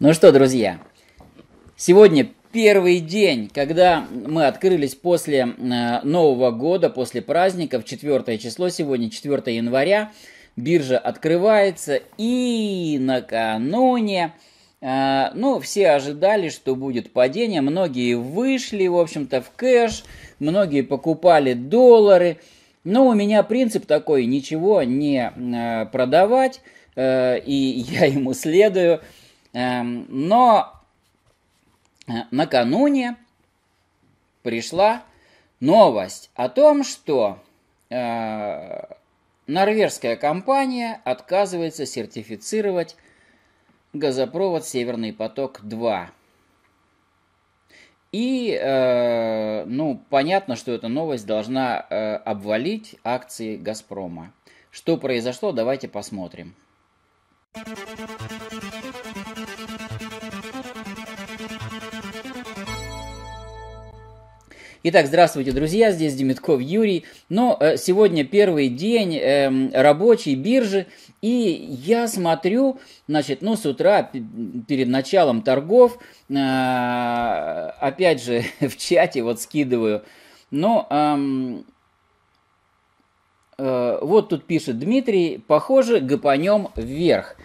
Ну что, друзья, сегодня первый день, когда мы открылись после э, Нового года, после праздников, Четвертое число сегодня, 4 января, биржа открывается, и накануне, э, ну, все ожидали, что будет падение, многие вышли, в общем-то, в кэш, многие покупали доллары, но у меня принцип такой, ничего не э, продавать, и я ему следую, Эм, но э, накануне пришла новость о том, что э, норвежская компания отказывается сертифицировать газопровод «Северный поток-2». И, э, ну, понятно, что эта новость должна э, обвалить акции «Газпрома». Что произошло, давайте посмотрим. Итак, здравствуйте, друзья, здесь Демитков Юрий. Но э, сегодня первый день э, рабочей биржи, и я смотрю, значит, ну, с утра перед началом торгов, э, опять же, в чате вот скидываю, но... Эм, э, вот тут пишет Дмитрий, похоже, гопанем вверх.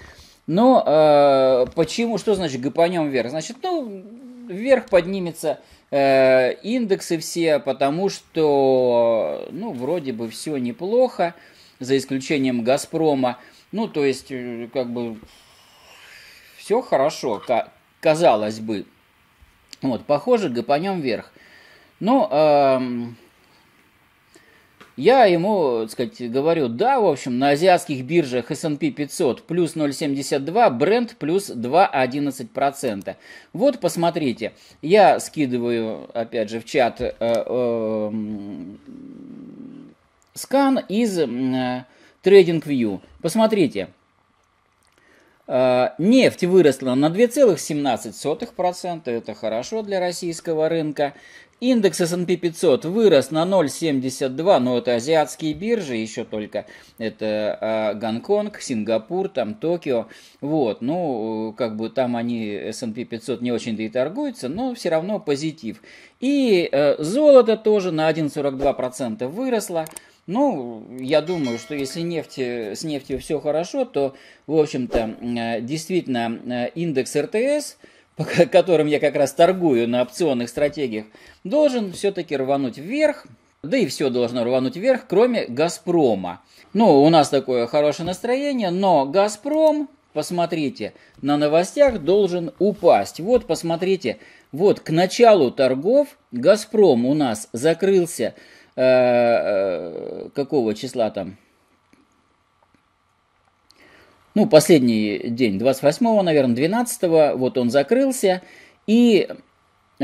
Но э, почему, что значит гопанем вверх? Значит, ну, вверх поднимется э, индексы все, потому что, ну, вроде бы все неплохо, за исключением «Газпрома». Ну, то есть, э, как бы, все хорошо, казалось бы. Вот, похоже, гопанем вверх. Ну, э, я ему, так сказать, говорю, да, в общем, на азиатских биржах S&P 500 плюс 0,72, бренд плюс 2,11%. Вот, посмотрите, я скидываю, опять же, в чат э, э, скан из э, TradingView. Посмотрите, а, нефть выросла на 2,17%, это хорошо для российского рынка. Индекс S&P 500 вырос на 0,72, но это азиатские биржи еще только. Это э, Гонконг, Сингапур, там Токио. Вот, ну, как бы там они, S&P 500 не очень-то и торгуются, но все равно позитив. И э, золото тоже на 1,42% выросло. Ну, я думаю, что если нефти с нефтью все хорошо, то, в общем-то, э, действительно э, индекс РТС, которым я как раз торгую на опционных стратегиях, должен все-таки рвануть вверх. Да и все должно рвануть вверх, кроме «Газпрома». Ну, у нас такое хорошее настроение, но «Газпром» Посмотрите, на новостях должен упасть. Вот, посмотрите, вот к началу торгов «Газпром» у нас закрылся э, э какого числа там? Ну, последний день, 28-го, наверное, 12-го, вот он закрылся. И э,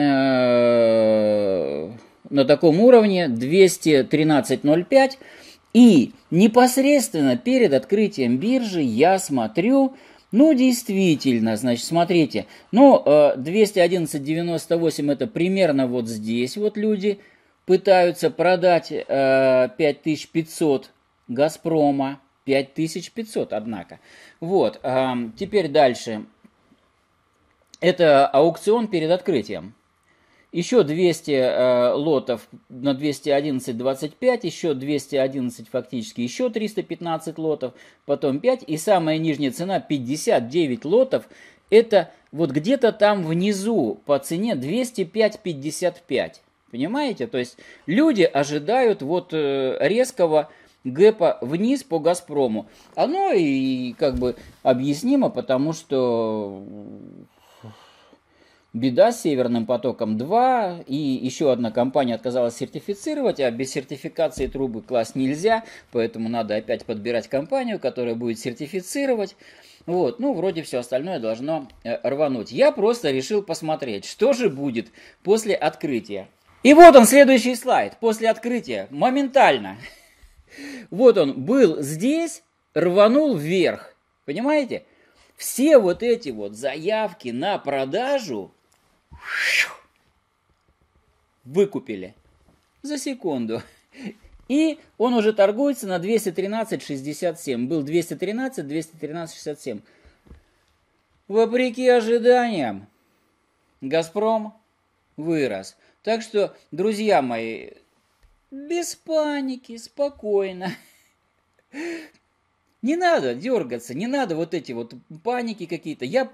на таком уровне 213.05 и непосредственно перед открытием биржи я смотрю, ну, действительно, значит, смотрите, ну, 211.98 э, это примерно вот здесь вот люди пытаются продать 5500 э, Газпрома, 5500, однако. Вот, эм, теперь дальше. Это аукцион перед открытием еще 200 э, лотов на 211.25, еще 211 фактически, еще 315 лотов, потом 5, и самая нижняя цена 59 лотов, это вот где-то там внизу по цене 205.55. Понимаете? То есть люди ожидают вот э, резкого гэпа вниз по «Газпрому». Оно и как бы объяснимо, потому что беда с Северным потоком-2, и еще одна компания отказалась сертифицировать, а без сертификации трубы класс нельзя, поэтому надо опять подбирать компанию, которая будет сертифицировать. Вот, ну, вроде все остальное должно э, рвануть. Я просто решил посмотреть, что же будет после открытия. И вот он, следующий слайд, после открытия, моментально. Вот он был здесь, рванул вверх, понимаете? Все вот эти вот заявки на продажу Выкупили. За секунду. И он уже торгуется на 213.67. Был 213, 213.67. Вопреки ожиданиям, Газпром вырос. Так что, друзья мои, без паники, спокойно. Не надо дергаться, не надо вот эти вот паники какие-то. Я,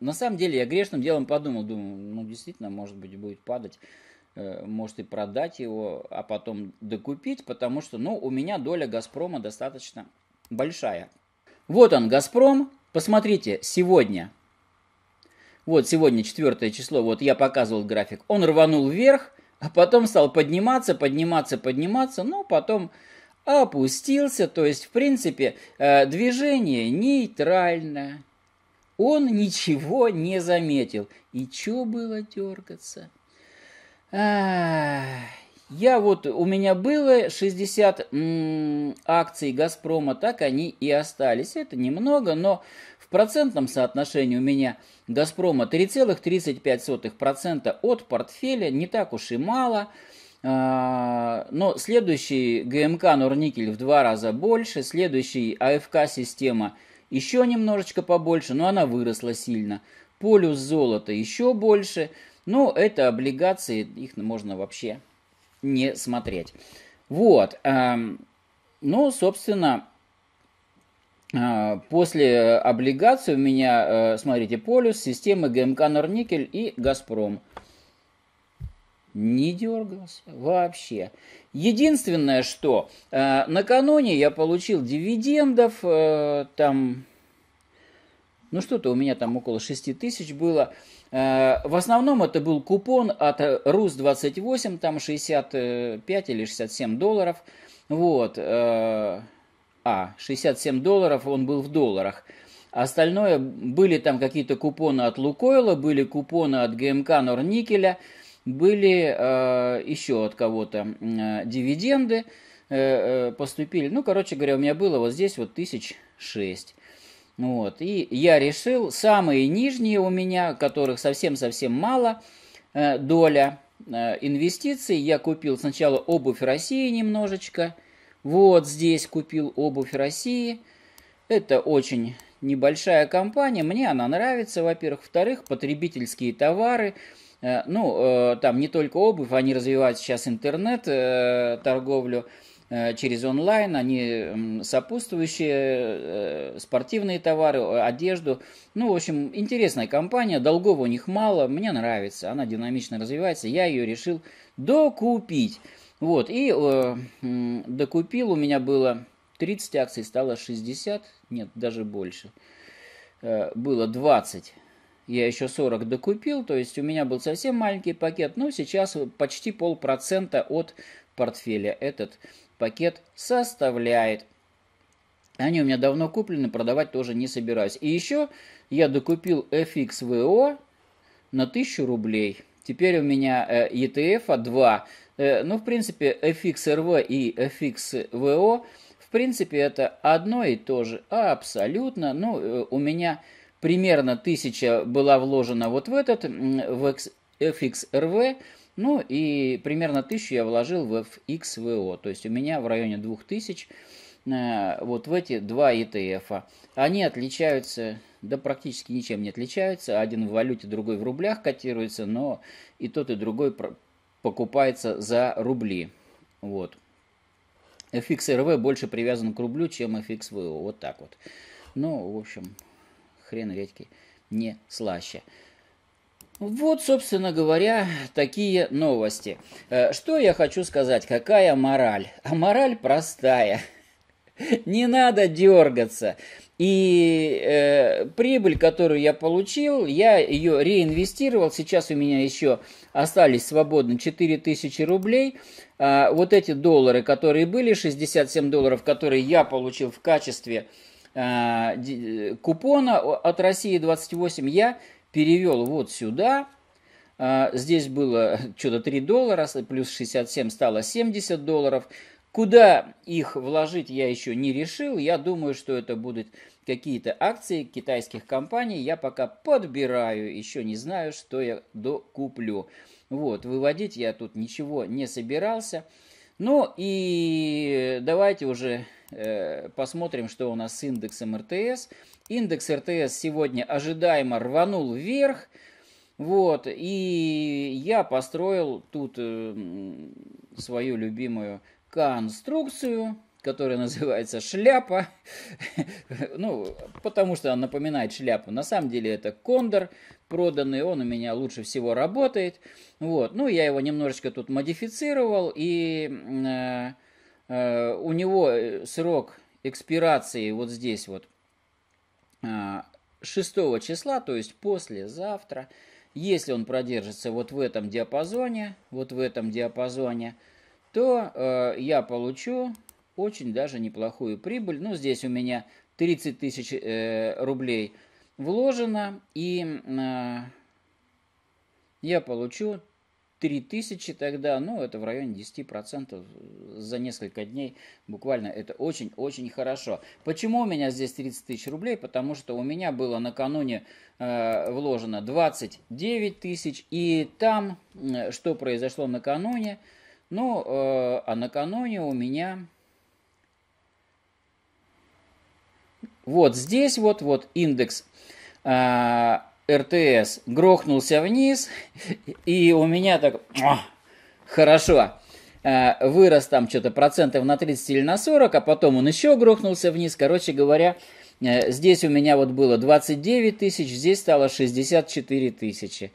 на самом деле, я грешным делом подумал, думаю, ну, действительно, может быть, будет падать. Э, может и продать его, а потом докупить, потому что, ну, у меня доля «Газпрома» достаточно большая. Вот он, «Газпром». Посмотрите, сегодня, вот сегодня четвертое число, вот я показывал график, он рванул вверх, а потом стал подниматься, подниматься, подниматься, но ну, потом опустился, то есть, в принципе, э, движение нейтрально. Он ничего не заметил. И чё было дергаться? я вот, у меня было 60 м, акций «Газпрома», так они и остались. Это немного, но в процентном соотношении у меня «Газпрома» 3,35% от портфеля, не так уж и мало – а, но следующий ГМК Норникель в два раза больше, следующий АФК-система еще немножечко побольше, но она выросла сильно. Полюс золота еще больше, но это облигации, их можно вообще не смотреть. Вот, эм, ну, собственно, э, после облигаций у меня, э, смотрите, полюс, системы ГМК Норникель и Газпром – не дергался вообще. Единственное, что э, накануне я получил дивидендов, э, там, ну что-то у меня там около 6 тысяч было. Э, в основном это был купон от РУС-28, там 65 или 67 долларов. Вот, э, а, 67 долларов он был в долларах. Остальное были там какие-то купоны от Лукойла, были купоны от ГМК Норникеля были э, еще от кого-то э, дивиденды э, э, поступили. Ну, короче говоря, у меня было вот здесь вот тысяч шесть. Ну вот, и я решил, самые нижние у меня, которых совсем-совсем мало, э, доля э, инвестиций, я купил сначала обувь России немножечко, вот здесь купил обувь России, это очень небольшая компания, мне она нравится, во-первых, во-вторых, потребительские товары – Э, ну, э, там не только обувь, они развивают сейчас интернет-торговлю э, через онлайн, они сопутствующие, спортивные товары, одежду. Ну, в общем, интересная компания, долгов у них мало, мне нравится, она динамично развивается, я ее решил докупить. Вот, и э, докупил, у меня было 30 акций, стало 60, нет, даже больше, э, было 20 я еще 40 докупил, то есть у меня был совсем маленький пакет, но сейчас почти полпроцента от портфеля этот пакет составляет. Они у меня давно куплены, продавать тоже не собираюсь. И еще я докупил FXVO на 1000 рублей. Теперь у меня э, ETF 2. Э, ну, в принципе, FXRV и FXVO, в принципе, это одно и то же. Абсолютно. Ну, э, у меня примерно 1000 была вложена вот в этот, в FXRV, ну и примерно 1000 я вложил в FXVO, то есть у меня в районе 2000 э, вот в эти два ETF. -а. Они отличаются, да практически ничем не отличаются, один в валюте, другой в рублях котируется, но и тот, и другой покупается за рубли. Вот. FXRV больше привязан к рублю, чем FXVO, вот так вот. Ну, в общем, хрен редкий не слаще. Вот, собственно говоря, такие новости. Э, что я хочу сказать? Какая мораль? А мораль простая. Не надо дергаться. И э, прибыль, которую я получил, я ее реинвестировал. Сейчас у меня еще остались свободно 4000 рублей. А, вот эти доллары, которые были, 67 долларов, которые я получил в качестве э, Э, э, купона от России 28 я перевел вот сюда. Э, здесь было что-то 3 доллара, плюс 67 стало 70 долларов. Куда их вложить, я еще не решил. Я думаю, что это будут какие-то акции китайских компаний. Я пока подбираю, еще не знаю, что я докуплю. Вот, выводить я тут ничего не собирался. Ну и давайте уже Э, посмотрим, что у нас с индексом РТС. Индекс РТС сегодня ожидаемо рванул вверх. Вот, и я построил тут э, свою любимую конструкцию, которая называется шляпа. ну, потому что она напоминает шляпу. На самом деле это кондор проданный, он у меня лучше всего работает. Вот, ну, я его немножечко тут модифицировал и... Э, Э, у него э, срок экспирации вот здесь вот 6 э, числа, то есть послезавтра, если он продержится вот в этом диапазоне, вот в этом диапазоне, то э, я получу очень даже неплохую прибыль. Ну, здесь у меня 30 тысяч э, рублей вложено, и э, я получу 3000 тогда, ну, это в районе 10% э, за несколько дней. Буквально это очень-очень хорошо. Почему у меня здесь 30 тысяч рублей? Потому что у меня было накануне э, вложено 29 тысяч. И там, э, что произошло накануне? Ну, э, а накануне у меня... Вот здесь вот, вот индекс... Э, РТС, грохнулся вниз, и у меня так хорошо. А, вырос там что-то процентов на 30 или на 40, а потом он еще грохнулся вниз. Короче говоря, э, здесь у меня вот было 29 тысяч, здесь стало 64 тысячи.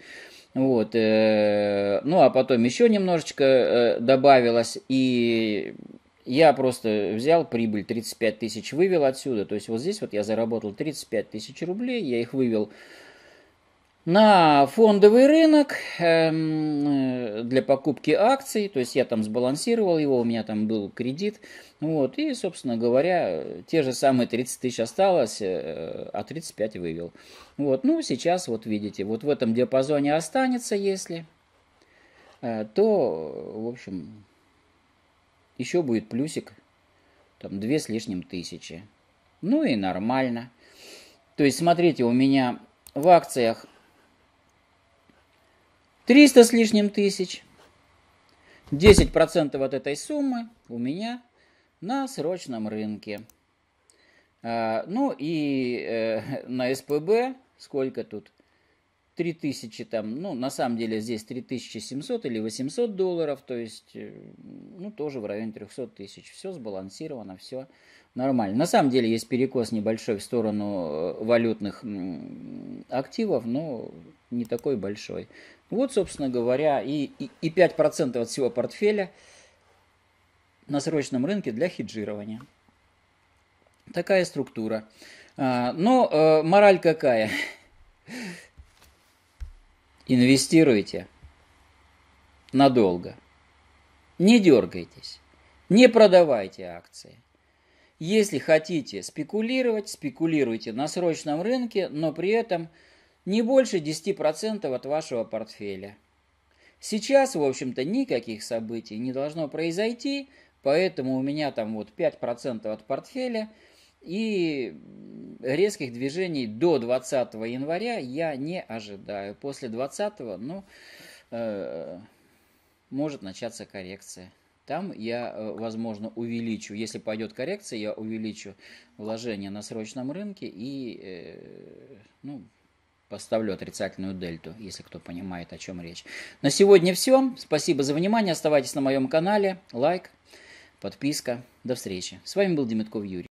Вот, э, ну а потом еще немножечко э, добавилось, и я просто взял прибыль 35 тысяч, вывел отсюда. То есть вот здесь вот я заработал 35 тысяч рублей, я их вывел на фондовый рынок эм, э, для покупки акций, то есть я там сбалансировал его, у меня там был кредит, вот, и, собственно говоря, те же самые 30 тысяч осталось, э, а 35 вывел. Вот, ну, сейчас, вот видите, вот в этом диапазоне останется, если, э, то, в общем, еще будет плюсик, там, 2 с лишним тысячи. Ну и нормально. То есть, смотрите, у меня в акциях 300 с лишним тысяч. 10% от этой суммы у меня на срочном рынке. А, ну и э, на СПБ сколько тут? 3000 там, ну, на самом деле здесь 3700 или 800 долларов, то есть, э, ну, тоже в районе 300 тысяч. Все сбалансировано, все нормально. На самом деле есть перекос небольшой в сторону э, валютных активов, но не такой большой. Вот, собственно говоря, и, и, и 5% от всего портфеля на срочном рынке для хеджирования. Такая структура. А, но э, мораль какая? Инвестируйте надолго. Не дергайтесь, не продавайте акции. Если хотите спекулировать, спекулируйте на срочном рынке, но при этом не больше 10% от вашего портфеля. Сейчас, в общем-то, никаких событий не должно произойти, поэтому у меня там вот 5% от портфеля – и резких движений до 20 января я не ожидаю. После 20, ну, э, может начаться коррекция. Там я, э, возможно, увеличу, если пойдет коррекция, я увеличу вложение на срочном рынке и э, ну, поставлю отрицательную дельту, если кто понимает, о чем речь. На сегодня все. Спасибо за внимание. Оставайтесь на моем канале. Лайк, подписка. До встречи. С вами был Демитков Юрий.